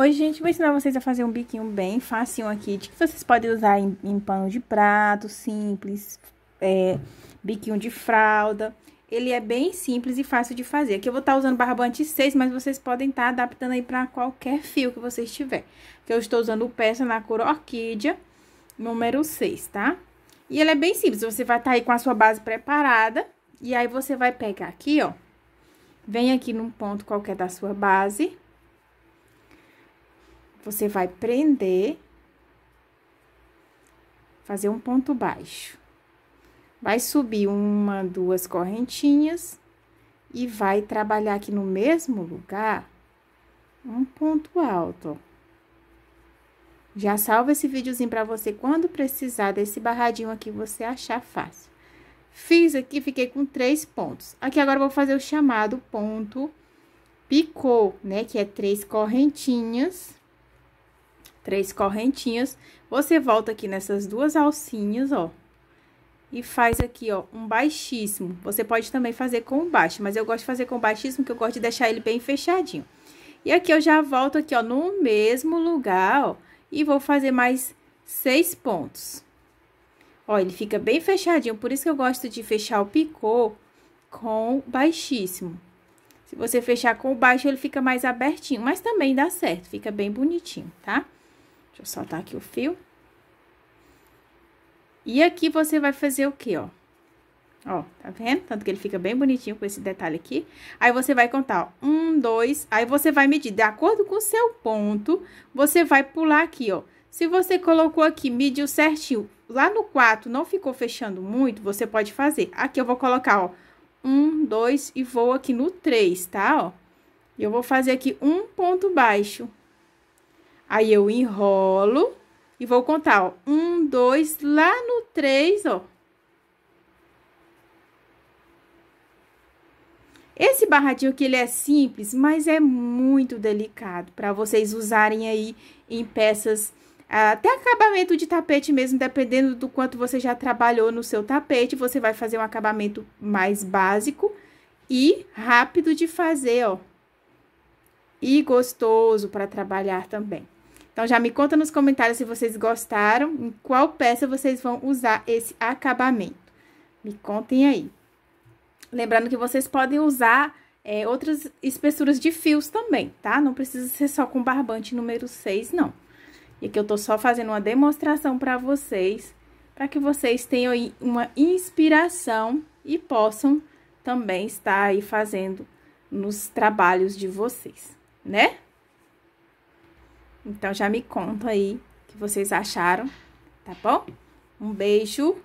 Hoje, gente, vou ensinar vocês a fazer um biquinho bem fácil aqui, de que vocês podem usar em, em pano de prato, simples, é, biquinho de fralda. Ele é bem simples e fácil de fazer. Aqui eu vou estar tá usando barbante 6, mas vocês podem estar tá adaptando aí para qualquer fio que vocês tiver. Que eu estou usando peça na cor orquídea, número 6, tá? E ele é bem simples, você vai estar tá aí com a sua base preparada, e aí você vai pegar aqui, ó, vem aqui num ponto qualquer da sua base você vai prender, fazer um ponto baixo. Vai subir uma, duas correntinhas e vai trabalhar aqui no mesmo lugar um ponto alto. Já salva esse videozinho para você quando precisar desse barradinho aqui, você achar fácil. Fiz aqui, fiquei com três pontos. Aqui agora vou fazer o chamado ponto picô, né? Que é três correntinhas três correntinhas. Você volta aqui nessas duas alcinhas, ó. E faz aqui, ó, um baixíssimo. Você pode também fazer com baixo, mas eu gosto de fazer com baixíssimo, que eu gosto de deixar ele bem fechadinho. E aqui eu já volto aqui, ó, no mesmo lugar, ó, e vou fazer mais seis pontos. Ó, ele fica bem fechadinho, por isso que eu gosto de fechar o picô com baixíssimo. Se você fechar com baixo, ele fica mais abertinho, mas também dá certo, fica bem bonitinho, tá? Tá? Deixa eu soltar aqui o fio. E aqui você vai fazer o quê, ó? Ó, tá vendo? Tanto que ele fica bem bonitinho com esse detalhe aqui. Aí, você vai contar, ó, um, dois, aí você vai medir. De acordo com o seu ponto, você vai pular aqui, ó. Se você colocou aqui, mediu certinho, lá no 4 não ficou fechando muito, você pode fazer. Aqui eu vou colocar, ó, um, dois e vou aqui no 3, tá, ó? E eu vou fazer aqui um ponto baixo. Aí, eu enrolo e vou contar, ó. Um, dois, lá no três, ó. Esse barradinho que ele é simples, mas é muito delicado para vocês usarem aí em peças ah, até acabamento de tapete mesmo, dependendo do quanto você já trabalhou no seu tapete, você vai fazer um acabamento mais básico e rápido de fazer, ó. E gostoso para trabalhar também. Então, já me conta nos comentários se vocês gostaram, em qual peça vocês vão usar esse acabamento. Me contem aí. Lembrando que vocês podem usar é, outras espessuras de fios também, tá? Não precisa ser só com barbante número 6, não. E aqui eu tô só fazendo uma demonstração para vocês, para que vocês tenham aí uma inspiração e possam também estar aí fazendo nos trabalhos de vocês, né? Então já me conta aí o que vocês acharam, tá bom? Um beijo.